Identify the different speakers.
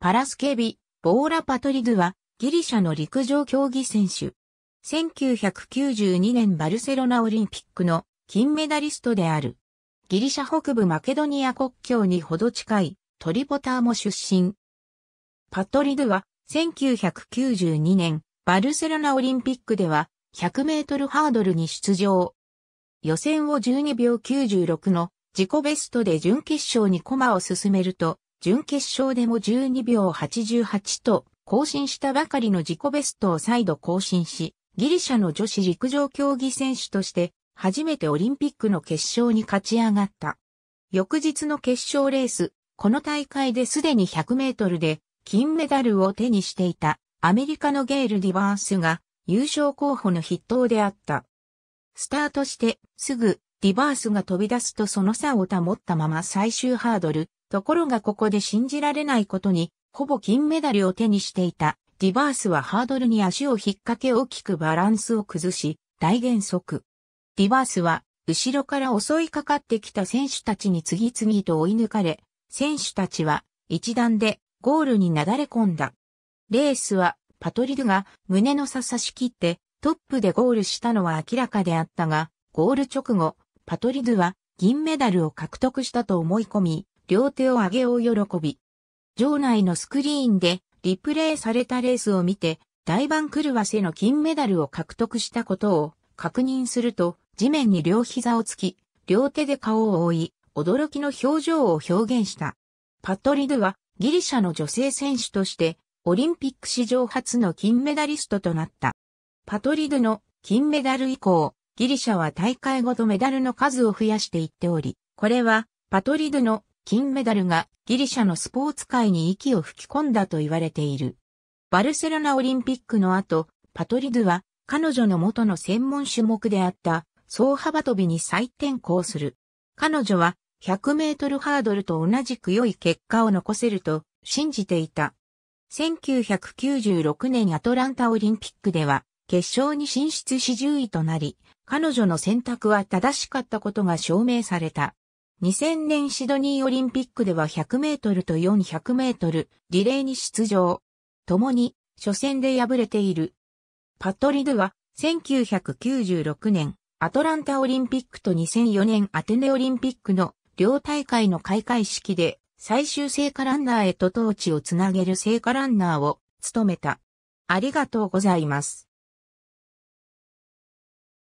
Speaker 1: パラスケビ、ボーラ・パトリドゥは、ギリシャの陸上競技選手。1992年バルセロナオリンピックの金メダリストである。ギリシャ北部マケドニア国境にほど近いトリポターも出身。パトリドゥは1992年バルセロナオリンピックでは100メートルハードルに出場。予選を12秒96の自己ベストで準決勝に駒を進めると準決勝でも12秒88と更新したばかりの自己ベストを再度更新し、ギリシャの女子陸上競技選手として初めてオリンピックの決勝に勝ち上がった。翌日の決勝レース、この大会ですでに100メートルで金メダルを手にしていたアメリカのゲール・ディバースが優勝候補の筆頭であった。スタートしてすぐディバースが飛び出すとその差を保ったまま最終ハードルところがここで信じられないことに、ほぼ金メダルを手にしていた、ディバースはハードルに足を引っ掛け大きくバランスを崩し、大減速。ディバースは、後ろから襲いかかってきた選手たちに次々と追い抜かれ、選手たちは、一段で、ゴールになだれ込んだ。レースは、パトリドが胸の差し切って、トップでゴールしたのは明らかであったが、ゴール直後、パトリドは銀メダルを獲得したと思い込み、両手を上げを喜び。場内のスクリーンでリプレイされたレースを見て、大番狂わせの金メダルを獲得したことを確認すると、地面に両膝をつき、両手で顔を覆い、驚きの表情を表現した。パトリドはギリシャの女性選手として、オリンピック史上初の金メダリストとなった。パトリドの金メダル以降、ギリシャは大会ごとメダルの数を増やしていっており、これはパトリドの金メダルがギリシャのスポーツ界に息を吹き込んだと言われている。バルセロナオリンピックの後、パトリドゥは彼女の元の専門種目であった総幅跳びに再転向する。彼女は100メートルハードルと同じく良い結果を残せると信じていた。1996年アトランタオリンピックでは決勝に進出し10位となり、彼女の選択は正しかったことが証明された。2000年シドニーオリンピックでは100メートルと400メートルリレーに出場。共に初戦で敗れている。パトリドゥは1996年アトランタオリンピックと2004年アテネオリンピックの両大会の開会式で最終聖火ランナーへとトーチをつなげる聖火ランナーを務めた。ありがとうございます。